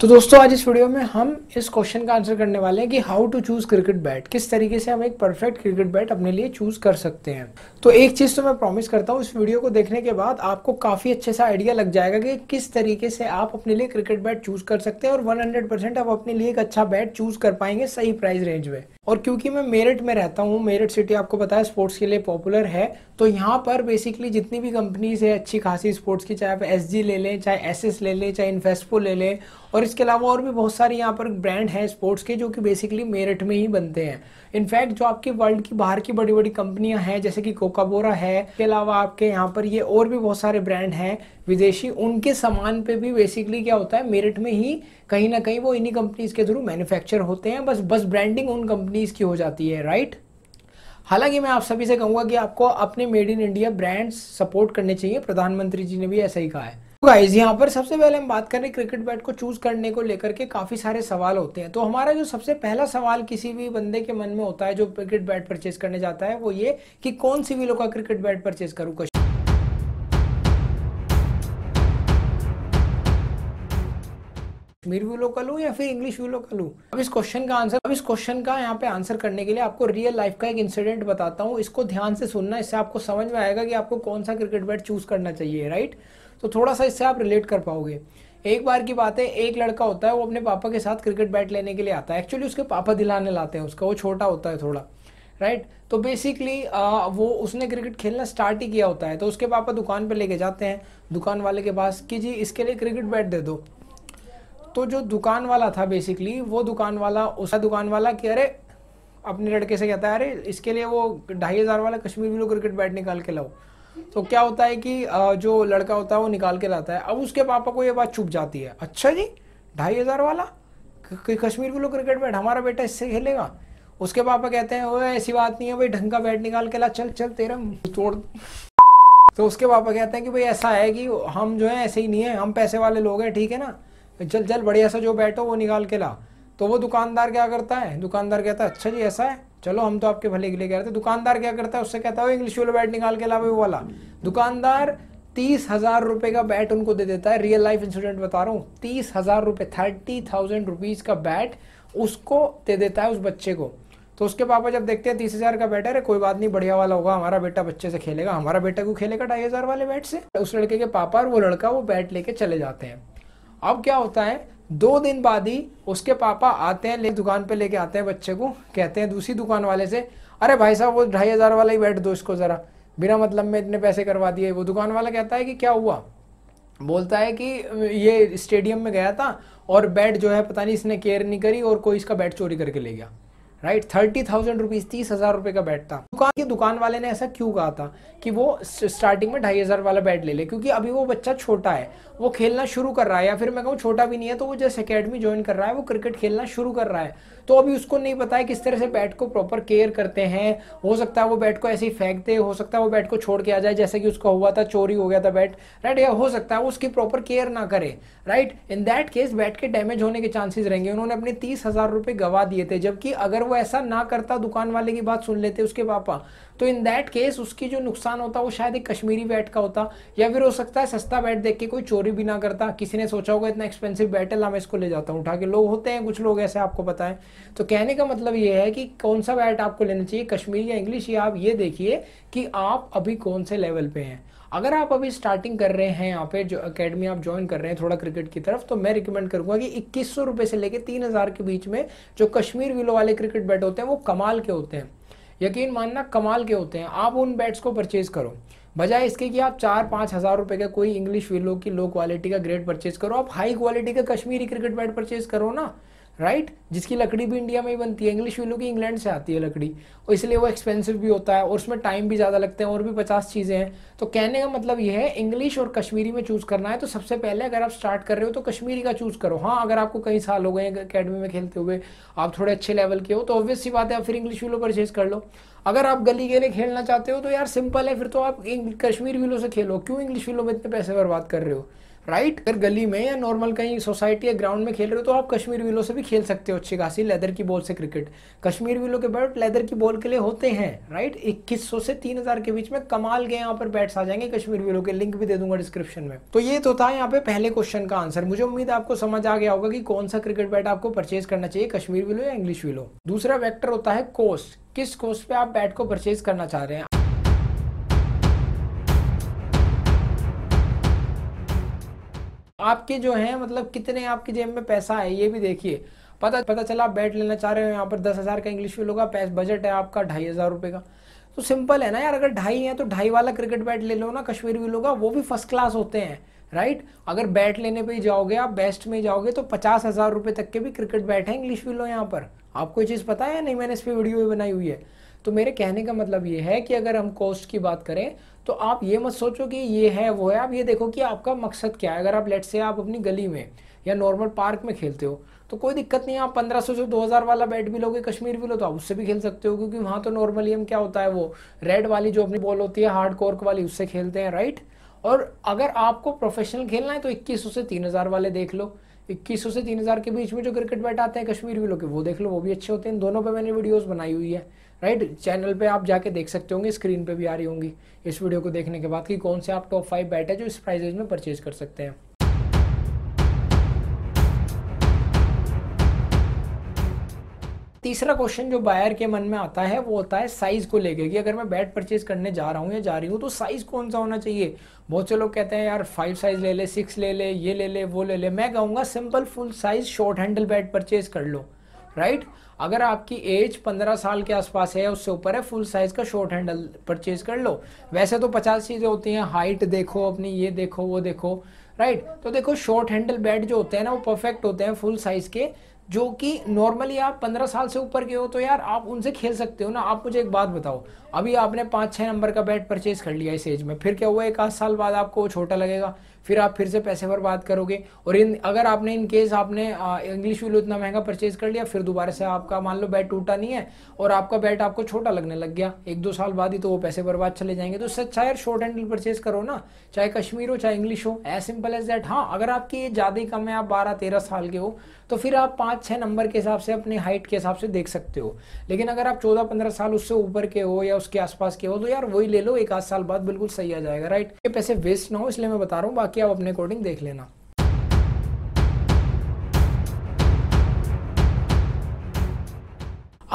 तो दोस्तों आज इस वीडियो में हम इस क्वेश्चन का आंसर करने वाले हैं कि how to choose cricket bat किस तरीके से हम एक परफेक्ट क्रिकेट बैट अपने लिए चूज कर सकते हैं तो एक चीज तो मैं प्रॉमिस करता हूँ इस वीडियो को देखने के बाद आपको काफी अच्छे सा आइडिया लग जाएगा कि किस तरीके से आप अपने लिए क्रिकेट बैट चूज कर सकते हैं और वन आप अपने लिए एक अच्छा बैट चूज कर पाएंगे सही प्राइस रेंज में और क्योंकि मैं मेरठ में रहता हूँ मेरठ सिटी आपको पता है स्पोर्ट्स के लिए पॉपुलर है तो यहाँ पर बेसिकली जितनी भी कंपनीज है अच्छी खासी स्पोर्ट्स की चाहे आप एस ले लें चाहे एस ले लें चाहे इन्फेस्पो ले लें और इसके अलावा और भी बहुत सारे यहाँ पर ब्रांड हैं स्पोर्ट्स के जो कि बेसिकली मेरठ में ही बनते हैं इनफैक्ट जो आपके वर्ल्ड की बाहर की बड़ी बड़ी कंपनियां हैं जैसे कि कोकाबोरा है इसके अलावा आपके यहाँ पर ये और भी बहुत सारे ब्रांड हैं विदेशी उनके सामान पे भी बेसिकली क्या होता है मेरठ में ही कहीं ना कहीं वो इन्हीं कंपनीज के थ्रू मैन्युफैक्चर होते हैं बस बस ब्रांडिंग उन कंपनीज की हो जाती है राइट हालांकि मैं आप सभी से कहूँगा कि आपको अपने made in India brands support करने चाहिए प्रधानमंत्री जी ने भी ऐसा ही कहा है गाइज यहाँ पर सबसे पहले हम बात करें क्रिकेट बैट को चूज करने को लेकर के काफी सारे सवाल होते हैं तो हमारा जो सबसे पहला सवाल किसी भी बंदे के मन में होता है जो क्रिकेट बैट परचेज करने जाता है वो ये कि कौन सी विलो का क्रिकेट बैट परचेज करूँ कश्मीर वीलो का लूँ या फिर इंग्लिश वीलो का लूँ अब इस क्वेश्चन का आंसर अब इस क्वेश्चन का यहाँ पे आंसर करने के लिए आपको रियल लाइफ का एक इंसिडेंट बताता हूँ इसको ध्यान से सुनना इससे आपको समझ में आएगा कि आपको कौन सा क्रिकेट बैट चूज करना चाहिए राइट तो थोड़ा सा इससे आप रिलेट कर पाओगे एक बार की बात है एक लड़का होता है वो अपने पापा के साथ क्रिकेट बैट लेने के लिए आता है एक्चुअली उसके पापा दिलाने लाते हैं उसका वो छोटा होता है थोड़ा राइट right? तो बेसिकली वो उसने क्रिकेट खेलना स्टार्ट ही किया होता है तो उसके पापा दुकान पर लेके जाते हैं दुकान वाले के पास कि जी इसके लिए क्रिकेट बैट दे दो तो जो दुकान वाला था बेसिकली वो दुकान वाला उसका दुकान वाला कि अरे अपने लड़के से कहता है अरे इसके लिए वो ढाई हज़ार वाला कश्मीर ब्लू क्रिकेट बैट निकाल के लाओ तो क्या होता है कि जो लड़का होता है वो निकाल के लाता है अब उसके पापा को ये बात चुप जाती है अच्छा जी ढाई हज़ार वाला कश्मीर के लोग क्रिकेट बैट हमारा बेटा इससे खेलेगा उसके पापा कहते हैं ओए ऐसी बात नहीं है भाई ढंग का बैट निकाल के ला चल चल तेरा तोड़ तो उसके पापा कहते हैं कि भाई ऐसा है कि हम जो है ऐसे ही नहीं है हम पैसे वाले लोग हैं ठीक है ना चल चल बढ़िया सा जो बैठो वो निकाल के ला तो वो दुकानदार क्या करता है दुकानदार कहता है अच्छा जी ऐसा है चलो हम तो आपके भले के लिए कह रहे थे दुकानदार क्या करता है उससे कहता है इंग्लिश वाला बैट निकाल के लावे वो वाला दुकानदार तीस हजार रुपए का बैट उनको दे देता है रियल लाइफ इंसिडेंट बता रहा हूँ तीस हजार रुपए थर्टी थाउजेंड रुपीज़ का बैट उसको दे देता है उस बच्चे को तो उसके पापा जब देखते हैं तीस हजार का बैट है कोई बात नहीं बढ़िया वाला होगा हमारा बेटा बच्चे से खेलेगा हमारा बेटा क्यों खेलेगा ढाई हजार वाले बैट से उस लड़के के पापा और वो लड़का वो बैट लेके चले जाते हैं अब क्या होता है दो दिन बाद ही उसके पापा आते हैं ले दुकान पे लेके आते हैं बच्चे को कहते हैं दूसरी दुकान वाले से अरे भाई साहब वो ढाई हज़ार वाला ही बैठ दो इसको ज़रा बिना मतलब में इतने पैसे करवा दिए वो दुकान वाला कहता है कि क्या हुआ बोलता है कि ये स्टेडियम में गया था और बैट जो है पता नहीं इसने केयर नहीं करी और कोई इसका बैट चोरी करके ले गया राइट थर्टी थाउजेंड रुपीज़ तीस हज़ार रुपए का बैट था दुकान के दुकान वाले ने ऐसा क्यों कहा था कि वो स्टार्टिंग में ढाई हज़ार वाला बैट ले ले क्योंकि अभी वो बच्चा छोटा है वो खेलना शुरू कर रहा है या फिर मैं कहूँ छोटा भी नहीं है तो वो जैसे अकेडमी ज्वाइन कर रहा है वो क्रिकेट खेलना शुरू कर रहा है तो अभी उसको नहीं पता है किस तरह से बैट को प्रॉपर केयर करते हैं हो सकता है वो बैट को ऐसे ही फेंक दे हो सकता है वो बैट को छोड़ के आ जाए जैसे कि उसका हुआ था चोरी हो गया था बैट राइट या हो सकता है वो उसकी प्रॉपर केयर ना करे right in that case bat के डैमेज होने के चांसेस रहेंगे उन्होंने अपने तीस हज़ार रुपये गवा दिए थे जबकि अगर वो ऐसा ना करता दुकान वाले की बात सुन लेते उसके पापा तो इन दैट केस उसकी जो नुकसान होता वो शायद एक कश्मीरी बैट का होता या फिर हो सकता है सस्ता बैट देख के कोई चोरी भी ना करता किसी ने सोचा होगा इतना एक्सपेंसिव बैट है ला मैं इसको ले जाता हूँ उठा के लोग होते हैं कुछ लोग ऐसे आपको पता है तो कहने का मतलब ये है कि कौन सा बैट आपको लेना चाहिए कश्मीरी या इंग्लिश या आप ये देखिए कि आप अभी कौन से लेवल पे हैं अगर आप अभी स्टार्टिंग कर रहे हैं यहाँ पे जो अकेडमी आप ज्वाइन कर रहे हैं थोड़ा क्रिकेट की तरफ तो मैं रिकमेंड करूंगा कि इक्कीस सौ रुपये से लेके तीन हज़ार के बीच में जो कश्मीर विलो वाले क्रिकेट बैट होते हैं वो कमाल के होते हैं यकीन मानना कमाल के होते हैं आप उन बैट्स को परचेज़ करो बजाय इसके कि आप चार पाँच हज़ार रुपये का कोई इंग्लिश विलो की लो क्वालिटी का ग्रेड परचेज करो आप हाई क्वालिटी का कश्मीरी क्रिकेट बैट परचेज करो ना राइट right? जिसकी लकड़ी भी इंडिया में ही बनती है इंग्लिश विलो की इंग्लैंड से आती है लकड़ी और इसलिए वो एक्सपेंसिव भी होता है और उसमें टाइम भी ज़्यादा लगते हैं और भी पचास चीज़ें हैं तो कहने का मतलब ये है इंग्लिश और कश्मीरी में चूज़ करना है तो सबसे पहले अगर आप स्टार्ट कर रहे हो तो कश्मीरी का चूज़ करो हाँ अगर आपको कई साल हो गए अकेडमी में खेलते हुए आप थोड़े अच्छे लेवल के हो तो ऑब्वियस सी बात है आप फिर इंग्लिश विलो परचेज कर लो अगर आप गली गेले खेलना चाहते हो तो यार सिंपल है फिर तो आप कश्मीर विलो से खेलो क्यों इंग्लिश विलो में इतने पैसे बर्बाद कर रहे हो राइट अगर गली में या नॉर्मल कहीं सोसाइटी या ग्राउंड में खेल रहे हो तो आप कश्मीर विलो से भी खेल सकते हो अच्छी खासी लेदर की बॉल से क्रिकेट कश्मीर विलो के बैट लेदर की बॉल के लिए होते हैं राइट इक्कीस सौ से तीन हजार के बीच में कमाल के यहाँ पर बैट्स आ जाएंगे कश्मीर विलो के लिंक भी दे दूंगा डिस्क्रिप्शन में तो ये तो था यहाँ पे पहले क्वेश्चन का आंसर मुझे उम्मीद आपको समझ आ गया होगा कि कौन सा क्रिकेट बैट आपको परचेज करना चाहिए कश्मीर विलो या इंग्लिश विलो दूसरा वैक्टर होता है कोस्ट किस कोस्ट पे आप बैट को परचेज करना चाह रहे हैं आपके जो है मतलब कितने आपकी जेब में पैसा है ये भी देखिए पता पता चला आप बैट लेना चाह रहे हो यहाँ पर दस हज़ार का इंग्लिश फील्ड होगा पैस बजट है आपका ढाई हज़ार रुपये का तो सिंपल है ना यार अगर ढाई है तो ढाई वाला क्रिकेट बैट ले लो ना कश्मीर भी होगा वो भी फर्स्ट क्लास होते हैं राइट अगर बैट लेने पे ही जाओगे आप बेस्ट में जाओगे तो पचास हज़ार रुपये तक के भी क्रिकेट बैट है इंग्लिश विलो यहाँ पर आपको ये चीज़ पता है या नहीं मैंने इस पर वीडियो भी बनाई हुई है तो मेरे कहने का मतलब ये है कि अगर हम कॉस्ट की बात करें तो आप ये मत सोचो कि ये है वो है आप ये देखो कि आपका मकसद क्या है अगर आप लेट से आप अपनी गली में या नॉर्मल पार्क में खेलते हो तो कोई दिक्कत नहीं है आप पंद्रह से दो हज़ार वाला बैट भी लोगे कश्मीर भी लो तो आप उससे भी खेल सकते हो क्योंकि वहाँ तो नॉर्मली हम क्या होता है वो रेड वाली जो अपनी बॉल होती है हार्ड कोर्क वाली उससे खेलते हैं राइट और अगर आपको प्रोफेशनल खेलना है तो इक्कीस से तीन हज़ार वाले देख लो इक्कीस से तीन हज़ार के बीच में जो क्रिकेट बैट आते हैं कश्मीर भी लोग वो देख लो वो भी अच्छे होते हैं दोनों पर मैंने वीडियोज़ बनाई हुई है राइट चैनल पे आप जाके देख सकते होंगे स्क्रीन पे भी आ रही होंगी इस वीडियो को देखने के बाद कि कौन से आप टॉप फाइव बैट है जो इस प्राइजेज में परचेज कर सकते हैं तीसरा क्वेश्चन जो बायर के मन में आता है वो होता है साइज़ को लेके कि अगर मैं बैट परचेज करने जा रहा हूँ या जा रही हूँ तो साइज़ कौन सा होना चाहिए बहुत से लोग कहते हैं यार फाइव साइज़ ले ले सिक्स ले ले ये ले ले वो ले ले मैं कहूँगा simple full size short handle bat purchase कर लो राइट अगर आपकी एज 15 साल के आसपास है उससे ऊपर है फुल साइज का शॉर्ट हैंडल परचेज कर लो वैसे तो 50 चीज़ें होती हैं हाइट देखो अपनी ये देखो वो देखो राइट तो देखो शॉर्ट हैंडल बैट जो होते हैं ना वो परफेक्ट होते हैं फुल साइज के जो कि नॉर्मली आप पंद्रह साल से ऊपर के हो तो यार आप उनसे खेल सकते हो ना आप मुझे एक बात बताओ अभी आपने पाँच छः नंबर का बैट परचेज कर लिया इस एज में फिर क्या हुआ एक आध साल बाद आपको वो छोटा लगेगा फिर आप फिर से पैसे पर बात करोगे और इन अगर आपने इन केस आपने इंग्लिश विलो इतना महंगा परचेज कर लिया फिर दोबारा से आपका मान लो बैट टूटा नहीं है और आपका बैट आपको छोटा लगने लग गया एक दो साल बाद ही तो वो पैसे बर्बाद चले जाएंगे तो सच्चा यार शॉर्ट हैंडल परचेज करो ना चाहे कश्मीर हो चाहे इंग्लिश हो एज सिंपल एज दैट हाँ अगर आपकी ये ज़्यादा ही कम है आप बारह तेरह साल के हो तो फिर आप पाँच पाँच छः नंबर के हिसाब से अपनी हाइट के हिसाब से देख सकते हो लेकिन अगर आप चौदह पंद्रह साल उससे ऊपर के हो या उसके आसपास के हो तो यार वही ले लो एक आध साल बाद बिल्कुल सही आ जाएगा राइट ये पैसे वेस्ट ना हो इसलिए मैं बता रहा हूँ बाकी आप अपने अकॉर्डिंग देख लेना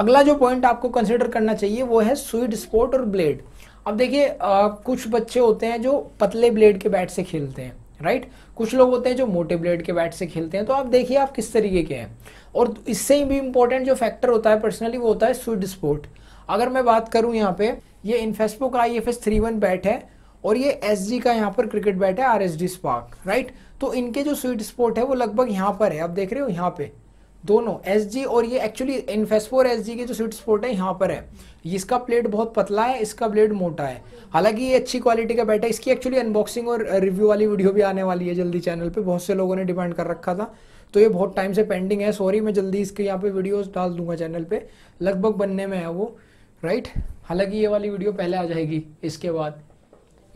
अगला जो पॉइंट आपको कंसिडर करना चाहिए वो है स्वीट स्पॉट और ब्लेड अब देखिए कुछ बच्चे होते हैं जो पतले ब्लेड के बैट से खेलते हैं राइट कुछ लोग होते हैं जो मोटे ब्लेड के बैट से खेलते हैं तो आप देखिए आप किस तरीके के हैं और इससे भी इंपॉर्टेंट जो फैक्टर होता है पर्सनली वो होता है स्विड स्पोर्ट अगर मैं बात करूँ यहाँ पे ये इन्फेस्पो का I F S three one bat है और ये एस जी का यहाँ पर क्रिकेट बैट है R S D spark right तो इनके जो स्वीट स्पॉट है वो लगभग यहाँ पर है आप देख रहे हो यहाँ पे दोनों एस और ये एक्चुअली इन्फेस्फोर एस जी के जो स्वीट स्पॉट है यहाँ पर है इसका प्लेट बहुत पतला है इसका ब्लेड मोटा है हालांकि ये अच्छी क्वालिटी का बैट है इसकी एक्चुअली अनबॉक्सिंग और रिव्यू वाली वीडियो भी आने वाली है जल्दी चैनल पे बहुत से लोगों ने डिमांड कर रखा था तो ये बहुत टाइम से पेंडिंग है सॉरी मैं जल्दी इसके यहाँ पे वीडियोस डाल दूंगा चैनल पे लगभग बनने में है वो राइट हालांकि ये वाली वीडियो पहले आ जाएगी इसके बाद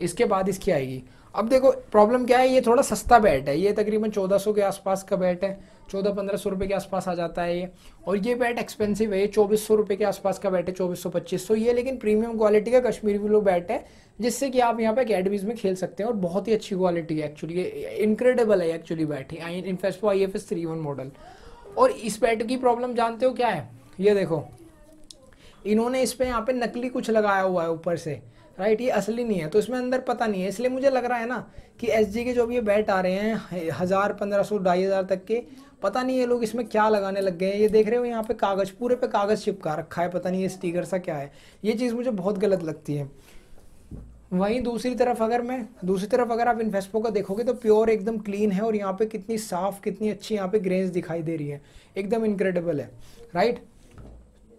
इसके बाद इसकी आएगी अब देखो प्रॉब्लम क्या है ये थोड़ा सस्ता बैट है ये तकरीबन 1400 के आसपास का बैट है चौदह पंद्रह सौ रुपये के आसपास आ जाता है ये और ये बैट एक्सपेंसिव है ये चौबीस सौ रुपये के आसपास का बैट है चौबीस सौ पच्चीस सौ ये लेकिन प्रीमियम क्वालिटी का कश्मीरी ब्लू बैट है जिससे कि आप यहाँ पे अकेडमीज में खेल सकते हैं और बहुत ही अच्छी क्वालिटी है एक्चुअली इनक्रेडिबल है एक्चुअली बैट ही इनफेस्पो I F S three one model और इस बैट की प्रॉब्लम जानते हो क्या है ये देखो इन्होंने इस पर यहाँ पे नकली कुछ लगाया हुआ है ऊपर से राइट ये असली नहीं है तो इसमें अंदर पता नहीं है इसलिए मुझे लग रहा है ना कि एस के जो भी बैट आ रहे हैं हज़ार पंद्रह सौ ढाई हज़ार तक के पता नहीं ये लोग इसमें क्या लगाने लग गए हैं ये देख रहे हो यहाँ पे कागज़ पूरे पे कागज़ चिपका रखा है पता नहीं ये स्टीकर सा क्या है ये चीज़ मुझे बहुत गलत लगती है वहीं दूसरी तरफ अगर मैं दूसरी तरफ अगर आप इन्वेस्पो का देखोगे तो प्योर एकदम क्लीन है और यहाँ पे कितनी साफ़ कितनी अच्छी यहाँ पे ग्रेन्स दिखाई दे रही है एकदम इनक्रेडिबल है राइट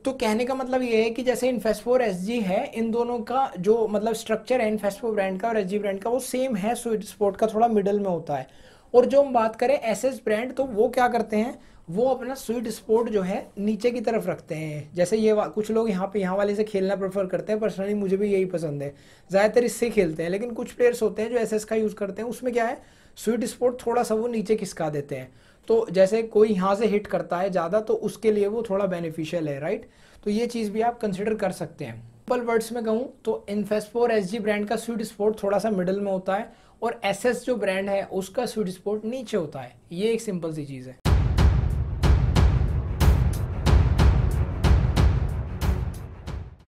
तो कहने का मतलब ये है कि जैसे इन्फेस्फोर एस जी है इन दोनों का जो मतलब स्ट्रक्चर है इन्फेस्फो ब्रांड का और एस जी ब्रांड का वो सेम है स्वीट स्पोर्ट का थोड़ा मिडल में होता है और जो हम बात करें एस एस ब्रांड तो वो क्या करते हैं वो अपना स्वीट स्पोर्ट जो है नीचे की तरफ रखते हैं जैसे ये कुछ लोग यहाँ पे यहाँ वाले से खेलना प्रेफर करते हैं पर्सनली मुझे भी यही पसंद है ज़्यादातर इससे खेलते हैं लेकिन कुछ प्लेयर्स होते हैं जो एस एस का यूज़ करते हैं उसमें क्या है स्वीट स्पोर्ट थोड़ा सा वो नीचे खिसका देते हैं तो जैसे कोई यहाँ से हिट करता है ज़्यादा तो उसके लिए वो थोड़ा बेनिफिशियल है राइट तो ये चीज़ भी आप कंसिडर कर सकते हैं सिंपल वर्ड्स में कहूँ तो इन्फेस्पोर एस ब्रांड का स्वीट स्पोर्ट थोड़ा सा मिडल में होता है और एस जो ब्रांड है उसका स्वीट स्पोर्ट नीचे होता है ये एक सिंपल सी चीज़ है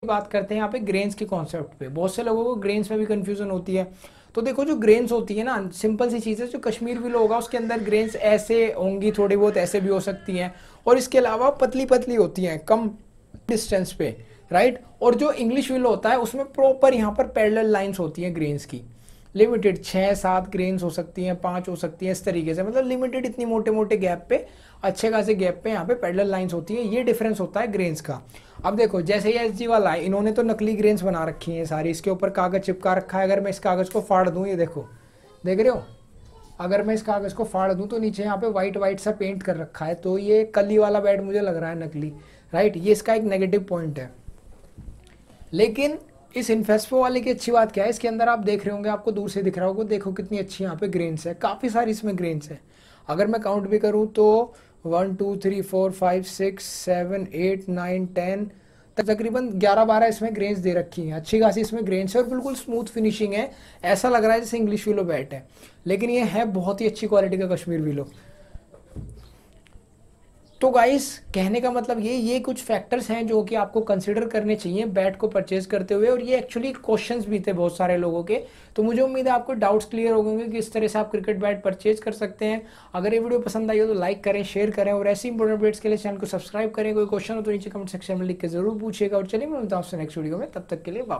बात करते हैं यहाँ पे ग्रेन्स के कॉन्सेप्ट पे बहुत से लोगों को ग्रेन्स में भी कंफ्यूजन होती है तो देखो जो ग्रेन्स होती है ना सिंपल सी चीज़ है जो कश्मीर विलो होगा उसके अंदर ग्रेन्स ऐसे होंगी थोड़ी बहुत ऐसे भी हो सकती हैं और इसके अलावा पतली पतली होती हैं कम डिस्टेंस पे राइट और जो इंग्लिश विलो होता है उसमें प्रॉपर यहाँ पर पैरल लाइन्स होती हैं ग्रेन्स की लिमिटेड छः सात ग्रेन्स हो सकती हैं पाँच हो सकती हैं इस तरीके से मतलब लिमिटेड इतनी मोटे मोटे गैप पे अच्छे खासे गैप पे यहाँ पे पैडल लाइंस होती है ये डिफरेंस होता है ग्रेन्स का अब देखो जैसे ही एस वाला है इन्होंने तो नकली ग्रेन्स बना रखी हैं सारी इसके ऊपर कागज़ चिपका रखा है अगर मैं इस कागज़ को फाड़ दूँ ये देखो देख रहे हो अगर मैं इस कागज़ को फाड़ दूँ तो नीचे यहाँ पे वाइट वाइट सा पेंट कर रखा है तो ये कली वाला बैट मुझे लग रहा है नकली राइट ये इसका एक नेगेटिव पॉइंट है लेकिन इस इन्फेस्पो वाले की अच्छी बात क्या है इसके अंदर आप देख रहे होंगे आपको दूर से दिख रहा होगा देखो कितनी अच्छी यहाँ पे ग्रेन्स है काफ़ी सारी इसमें ग्रेन्स है अगर मैं काउंट भी करूँ तो one two three four five six seven eight nine ten तकरीबन ग्यारह बारह इसमें ग्रेन्स दे रखी हैं अच्छी खासी इसमें ग्रेन्स है और बिल्कुल स्मूथ फिनिशिंग है ऐसा लग रहा है जैसे इंग्लिश विलो बैट है लेकिन ये है बहुत ही अच्छी क्वालिटी का कश्मीर विलो तो गाइस कहने का मतलब ये ये कुछ फैक्टर्स हैं जो कि आपको कंसिडर करने चाहिए बैट को परचेज करते हुए और ये एक्चुअली क्वेश्चंस भी थे बहुत सारे लोगों के तो मुझे उम्मीद है आपको डाउट्स क्लियर हो गए कि इस तरह से आप क्रिकेट बैट परचेज कर सकते हैं अगर ये वीडियो पसंद आई हो तो लाइक करें शेयर करें और ऐसी इंपॉर्टेंट अपडेट्स के लिए चैनल को सब्सक्राइब करें कोई क्वेश्चन हो तो नीचे कमेंट सेक्शन में लिख के जरूर पूछेगा और चलिए मैं मिलता हूँ आपसे नेक्स्ट वीडियो में तब तक के लिए बाबा